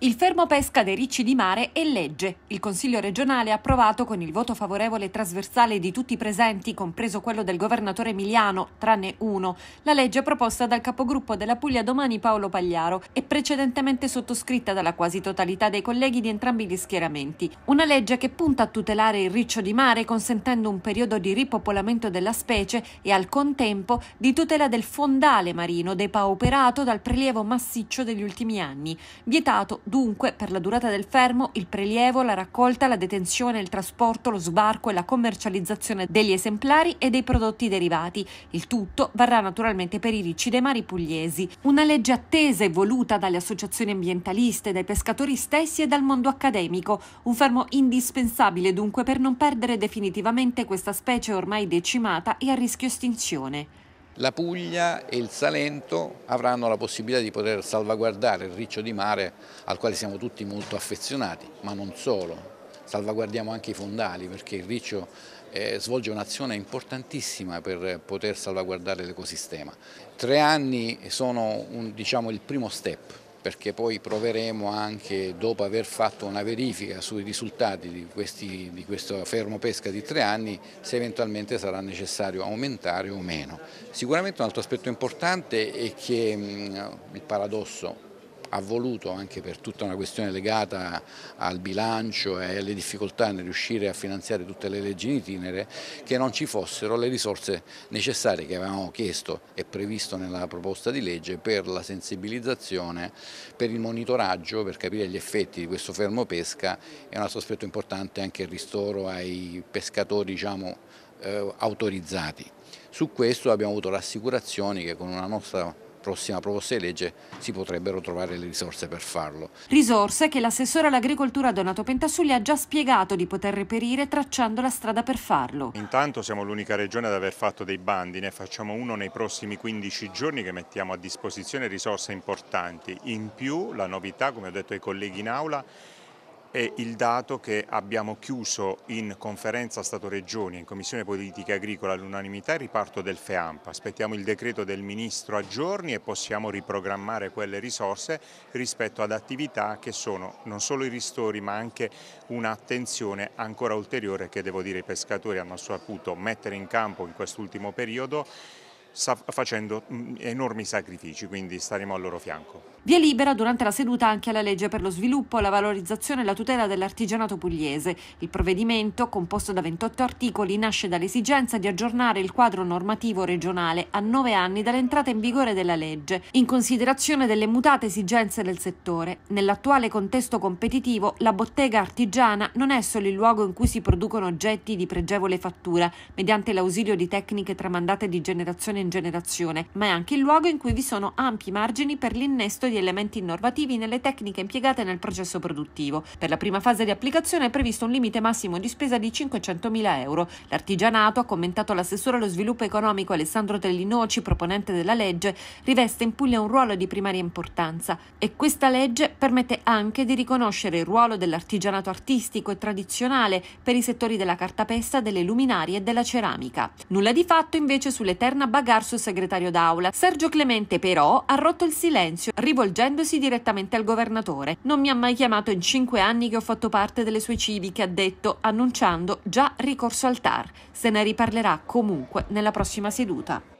Il fermo pesca dei ricci di mare è legge. Il Consiglio regionale ha approvato con il voto favorevole trasversale di tutti i presenti, compreso quello del governatore Emiliano, tranne uno, la legge proposta dal capogruppo della Puglia domani Paolo Pagliaro e precedentemente sottoscritta dalla quasi totalità dei colleghi di entrambi gli schieramenti. Una legge che punta a tutelare il riccio di mare consentendo un periodo di ripopolamento della specie e al contempo di tutela del fondale marino depauperato dal prelievo massiccio degli ultimi anni, vietato dunque per la durata del fermo il prelievo, la raccolta, la detenzione, il trasporto, lo sbarco e la commercializzazione degli esemplari e dei prodotti derivati. Il tutto varrà naturalmente per i ricci dei mari pugliesi. Una legge attesa e voluta dalle associazioni ambientaliste, dai pescatori stessi e dal mondo accademico. Un fermo indispensabile dunque per non perdere definitivamente questa specie ormai decimata e a rischio estinzione la Puglia e il Salento avranno la possibilità di poter salvaguardare il riccio di mare al quale siamo tutti molto affezionati, ma non solo. Salvaguardiamo anche i fondali perché il riccio eh, svolge un'azione importantissima per poter salvaguardare l'ecosistema. Tre anni sono un, diciamo, il primo step perché poi proveremo anche dopo aver fatto una verifica sui risultati di, questi, di questo fermo pesca di tre anni se eventualmente sarà necessario aumentare o meno. Sicuramente un altro aspetto importante è che mm, il paradosso ha voluto anche per tutta una questione legata al bilancio e alle difficoltà nel riuscire a finanziare tutte le leggi in itinere che non ci fossero le risorse necessarie che avevamo chiesto e previsto nella proposta di legge per la sensibilizzazione, per il monitoraggio, per capire gli effetti di questo fermo pesca e un altro aspetto importante anche il ristoro ai pescatori diciamo, eh, autorizzati. Su questo abbiamo avuto rassicurazioni che con una nostra prossima proposta di legge si potrebbero trovare le risorse per farlo. Risorse che l'assessore all'agricoltura Donato Pentassulli ha già spiegato di poter reperire tracciando la strada per farlo. Intanto siamo l'unica regione ad aver fatto dei bandi, ne facciamo uno nei prossimi 15 giorni che mettiamo a disposizione risorse importanti. In più la novità, come ho detto ai colleghi in aula, è il dato che abbiamo chiuso in conferenza Stato-Regioni, in Commissione Politica Agricola all'unanimità il riparto del FEAMP. Aspettiamo il decreto del Ministro a giorni e possiamo riprogrammare quelle risorse rispetto ad attività che sono non solo i ristori ma anche un'attenzione ancora ulteriore che devo dire i pescatori hanno saputo mettere in campo in quest'ultimo periodo sta facendo mm, enormi sacrifici, quindi staremo al loro fianco. Via libera durante la seduta anche alla legge per lo sviluppo, la valorizzazione e la tutela dell'artigianato pugliese. Il provvedimento, composto da 28 articoli, nasce dall'esigenza di aggiornare il quadro normativo regionale a nove anni dall'entrata in vigore della legge, in considerazione delle mutate esigenze del settore. Nell'attuale contesto competitivo, la bottega artigiana non è solo il luogo in cui si producono oggetti di pregevole fattura, mediante l'ausilio di tecniche tramandate di generazione in generazione, ma è anche il luogo in cui vi sono ampi margini per l'innesto di elementi innovativi nelle tecniche impiegate nel processo produttivo. Per la prima fase di applicazione è previsto un limite massimo di spesa di 500.000 euro. L'artigianato, ha commentato l'assessore allo sviluppo economico Alessandro Tellinoci, proponente della legge, riveste in Puglia un ruolo di primaria importanza e questa legge permette anche di riconoscere il ruolo dell'artigianato artistico e tradizionale per i settori della cartapesta, delle luminarie e della ceramica. Nulla di fatto invece sull'eterna bagaglia dar segretario d'aula. Sergio Clemente però ha rotto il silenzio rivolgendosi direttamente al governatore. Non mi ha mai chiamato in cinque anni che ho fatto parte delle sue civiche, ha detto, annunciando già ricorso al TAR. Se ne riparlerà comunque nella prossima seduta.